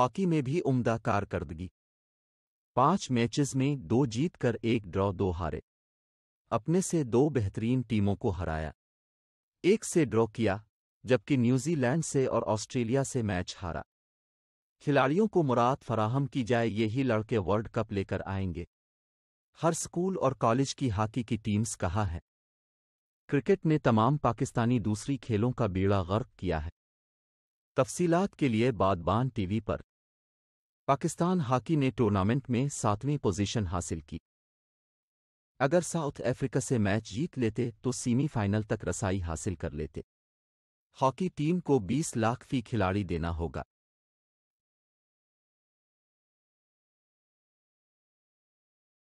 hockey में भी उम्दा कारकर्दगी पांच मैचेस में दो जीत कर एक ड्रॉ दो हारे अपने से दो बेहतरीन टीमों को हराया एक से ड्रॉ किया जबकि न्यूजीलैंड से और ऑस्ट्रेलिया से मैच हारा खिलाड़ियों को मुराद फराहम की जाए यही लड़के वर्ल्ड कप लेकर आएंगे हर स्कूल और कॉलेज की हॉकी की टीम्स कहा है क्रिकेट ने तमाम पाकिस्तानी दूसरी खेलों का बीड़ा गर्क किया है तफसीलात के लिए बादबान टीवी पर पाकिस्तान हॉकी ने टूर्नामेंट में सातवीं पोजीशन हासिल की अगर साउथ अफ्रीका से मैच जीत लेते तो सेमीफाइनल तक रसाई हासिल कर लेते हॉकी टीम को 20 लाख फी खिलाड़ी देना होगा